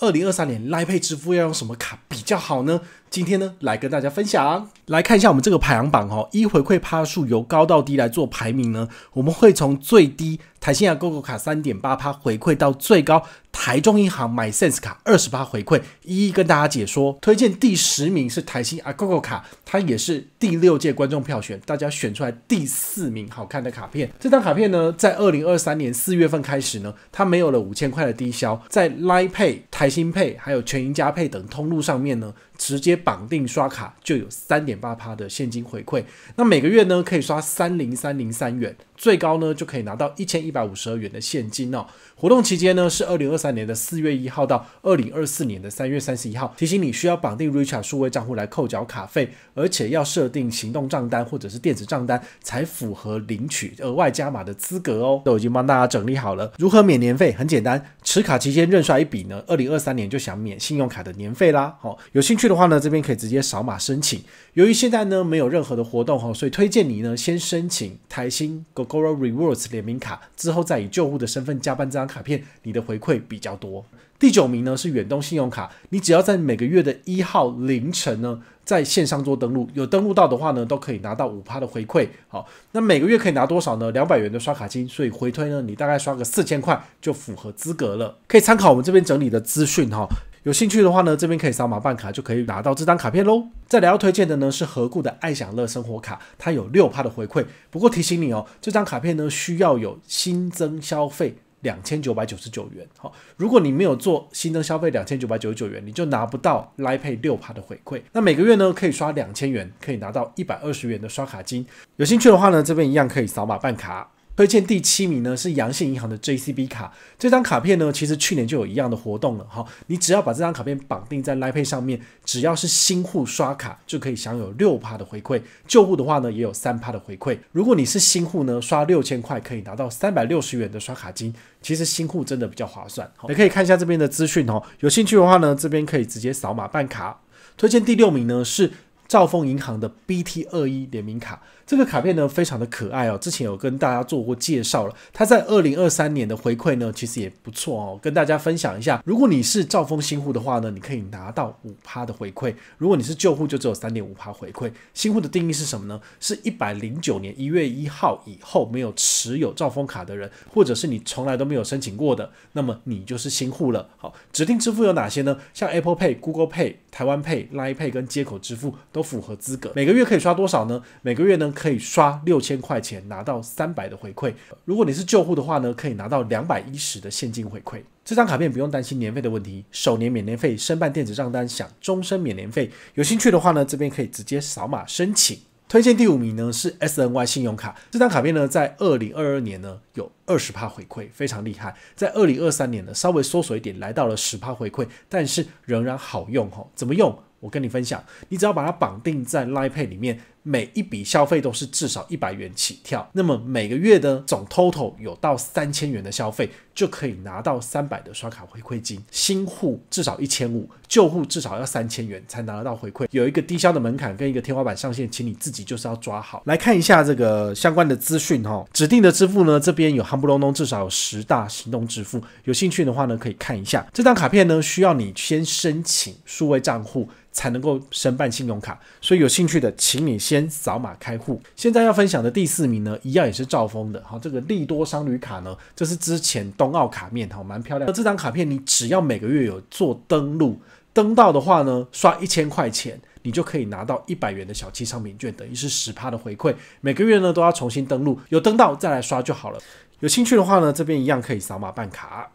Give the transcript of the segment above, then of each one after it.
二零二三年 Pay 支付要用什么卡比较好呢？今天呢来跟大家分享，来看一下我们这个排行榜哦，一回馈趴数由高到低来做排名呢，我们会从最低。台新阿 g o o g 卡三点八趴回馈到最高；台中银行 MySense 卡二十八回馈，一一跟大家解说。推荐第十名是台新阿 g o o g 卡，它也是第六届观众票选大家选出来第四名好看的卡片。这张卡片呢，在二零二三年四月份开始呢，它没有了五千块的低消，在 Line Pay、台新 Pay 还有全银加 Pay 等通路上面呢，直接绑定刷卡就有三点八趴的现金回馈。那每个月呢，可以刷三零三零三元，最高呢就可以拿到一千。一百五十二元的现金哦。活动期间呢是二零二三年的四月一号到二零二四年的三月三十一号。提醒你需要绑定 r i c h a r d 数位账户来扣缴卡费，而且要设定行动账单或者是电子账单才符合领取额外加码的资格哦。都已经帮大家整理好了，如何免年费？很简单，持卡期间认刷一笔呢，二零二三年就想免信用卡的年费啦。好，有兴趣的话呢，这边可以直接扫码申请。由于现在呢没有任何的活动哈，所以推荐你呢先申请台新 GoGo o r Rewards 联名卡。之后再以救护的身份加办这张卡片，你的回馈比较多。第九名呢是远东信用卡，你只要在每个月的一号凌晨呢在线上做登录，有登录到的话呢都可以拿到五趴的回馈。好，那每个月可以拿多少呢？两百元的刷卡金，所以回推呢你大概刷个四千块就符合资格了，可以参考我们这边整理的资讯哈。有兴趣的话呢，这边可以扫码办卡，就可以拿到这张卡片喽。再来要推荐的呢是和故的爱享乐生活卡，它有六趴的回馈。不过提醒你哦，这张卡片呢需要有新增消费两千九百九十九元。好，如果你没有做新增消费两千九百九十九元，你就拿不到 a 配六趴的回馈。那每个月呢可以刷两千元，可以拿到一百二十元的刷卡金。有兴趣的话呢，这边一样可以扫码办卡。推荐第七名呢是阳信银行的 JCB 卡，这张卡片呢其实去年就有一样的活动了哈，你只要把这张卡片绑定在 Line 拉 e 上面，只要是新户刷卡就可以享有六趴的回馈，旧户的话呢也有三趴的回馈。如果你是新户呢，刷六千块可以拿到三百六十元的刷卡金，其实新户真的比较划算，也可以看一下这边的资讯哦。有兴趣的话呢，这边可以直接扫码办卡。推荐第六名呢是。兆丰银行的 BT 二一联名卡，这个卡片呢非常的可爱哦，之前有跟大家做过介绍了。它在二零二三年的回馈呢，其实也不错哦，跟大家分享一下。如果你是兆丰新户的话呢，你可以拿到五趴的回馈；如果你是旧户，就只有三点五趴回馈。新户的定义是什么呢？是一百零九年一月一号以后没有持有兆丰卡的人，或者是你从来都没有申请过的，那么你就是新户了。好，指定支付有哪些呢？像 Apple Pay、Google Pay、台湾 Pay、Line Pay 跟接口支付。都符合资格，每个月可以刷多少呢？每个月呢可以刷六千块钱，拿到三百的回馈。如果你是旧户的话呢，可以拿到两百一十的现金回馈。这张卡片不用担心年费的问题，首年免年费，申办电子账单享终身免年费。有兴趣的话呢，这边可以直接扫码申请。推荐第五名呢是 S N Y 信用卡，这张卡片呢在二零二二年呢有二十帕回馈，非常厉害。在二零二三年呢稍微缩水一点，来到了十帕回馈，但是仍然好用哈。怎么用？我跟你分享，你只要把它绑定在 Live 里面。每一笔消费都是至少一百元起跳，那么每个月的总 total 有到三千元的消费，就可以拿到三百的刷卡回馈金。新户至少一千五，旧户至少要三千元才拿得到回馈。有一个低消的门槛跟一个天花板上限，请你自己就是要抓好。来看一下这个相关的资讯哈，指定的支付呢，这边有轰不隆咚，至少有十大行动支付。有兴趣的话呢，可以看一下这张卡片呢，需要你先申请数位账户才能够申办信用卡，所以有兴趣的，请你先。扫码开户，现在要分享的第四名呢，一样也是兆丰的，好，这个利多商旅卡呢，这是之前冬奥卡面，好，蛮漂亮。那这张卡片你只要每个月有做登录，登到的话呢，刷一千块钱，你就可以拿到一百元的小七商品券，等于是十趴的回馈。每个月呢都要重新登录，有登到再来刷就好了。有兴趣的话呢，这边一样可以扫码办卡。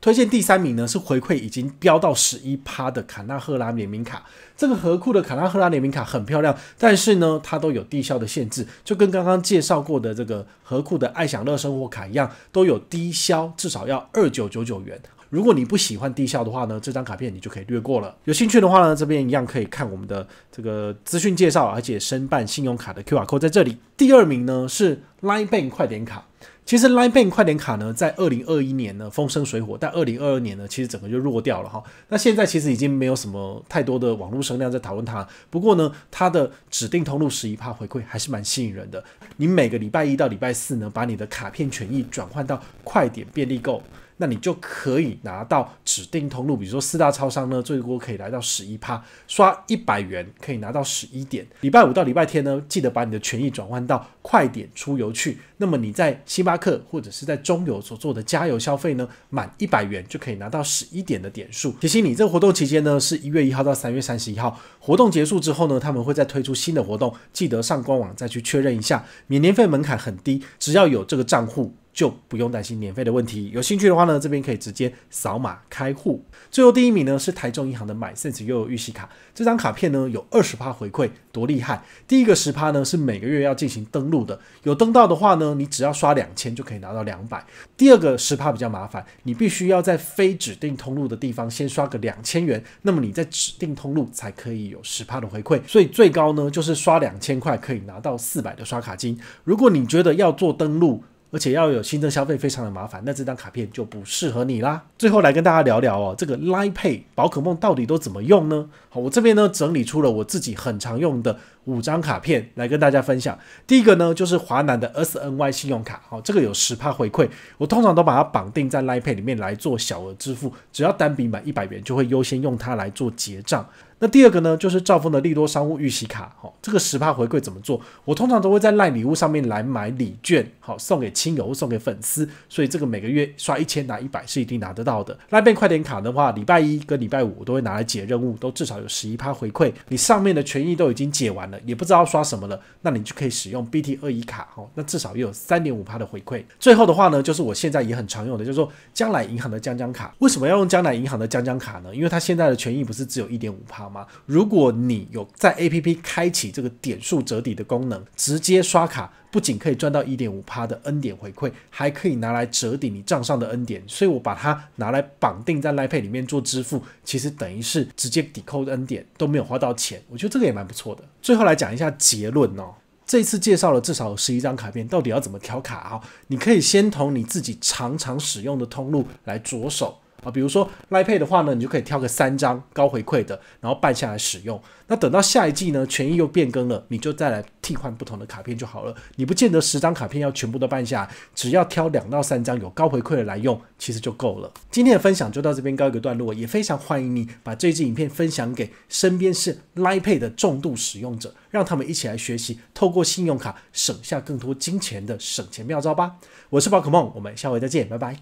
推荐第三名呢是回馈已经飙到十一趴的卡纳赫拉联名卡，这个和库的卡纳赫拉联名卡很漂亮，但是呢它都有低消的限制，就跟刚刚介绍过的这个和库的爱享乐生活卡一样，都有低消，至少要二九九九元。如果你不喜欢低消的话呢，这张卡片你就可以略过了。有兴趣的话呢，这边一样可以看我们的这个资讯介绍，而且申办信用卡的 Q R Code 在这里。第二名呢是 Line Bank 快点卡。其实 Line Pay 快点卡呢，在二零二一年呢风生水火，但二零二二年呢，其实整个就弱掉了哈。那现在其实已经没有什么太多的网络声量在讨论它。不过呢，它的指定通路十一帕回馈还是蛮吸引人的。你每个礼拜一到礼拜四呢，把你的卡片权益转换到快点便利购。那你就可以拿到指定通路，比如说四大超商呢，最多可以来到十一趴，刷一百元可以拿到十一点。礼拜五到礼拜天呢，记得把你的权益转换到快点出游去。那么你在星巴克或者是在中游所做的加油消费呢，满一百元就可以拿到十一点的点数。提醒你，这个活动期间呢是一月一号到三月三十一号，活动结束之后呢，他们会再推出新的活动，记得上官网再去确认一下。免年费门槛很低，只要有这个账户。就不用担心年费的问题。有兴趣的话呢，这边可以直接扫码开户。最后第一名呢是台中银行的 My Sense u 有预习卡，这张卡片呢有二十趴回馈，多厉害！第一个十趴呢是每个月要进行登录的，有登到的话呢，你只要刷两千就可以拿到两百。第二个十趴比较麻烦，你必须要在非指定通路的地方先刷个两千元，那么你在指定通路才可以有十趴的回馈。所以最高呢就是刷两千块可以拿到四百的刷卡金。如果你觉得要做登录，而且要有新增消费非常的麻烦，那这张卡片就不适合你啦。最后来跟大家聊聊哦，这个来 pay 宝可梦到底都怎么用呢？好，我这边呢整理出了我自己很常用的。五张卡片来跟大家分享。第一个呢，就是华南的 S N Y 信用卡，好，这个有十帕回馈。我通常都把它绑定在 Line Pay 里面来做小额支付，只要单笔满一百元，就会优先用它来做结账。那第二个呢，就是兆丰的利多商务预习卡，好，这个十帕回馈怎么做？我通常都会在赖礼物上面来买礼券，好，送给亲友或送给粉丝，所以这个每个月刷一千拿一百是一定拿得到的。赖 Pay 快点卡的话，礼拜一跟礼拜五我都会拿来解任务，都至少有十一帕回馈。你上面的权益都已经解完。也不知道刷什么了，那你就可以使用 BT 二一卡哦，那至少也有三点五的回馈。最后的话呢，就是我现在也很常用的，就是说将来银行的将将卡，为什么要用将来银行的将将卡呢？因为它现在的权益不是只有一点五吗？如果你有在 APP 开启这个点数折抵的功能，直接刷卡。不仅可以赚到一点五趴的恩典回馈，还可以拿来折抵你账上的恩典，所以我把它拿来绑定在 Line 赖配里面做支付，其实等于是直接抵扣的恩典都没有花到钱，我觉得这个也蛮不错的。最后来讲一下结论哦，这次介绍了至少十一张卡片，到底要怎么挑卡啊？你可以先从你自己常常使用的通路来着手。啊，比如说 Pay 的话呢，你就可以挑个三张高回馈的，然后办下来使用。那等到下一季呢，权益又变更了，你就再来替换不同的卡片就好了。你不见得十张卡片要全部都办下，只要挑两到三张有高回馈的来用，其实就够了。今天的分享就到这边，一个段落，也非常欢迎你把这支影片分享给身边是 Line Pay 的重度使用者，让他们一起来学习透过信用卡省下更多金钱的省钱妙招吧。我是宝可梦，我们下回再见，拜拜。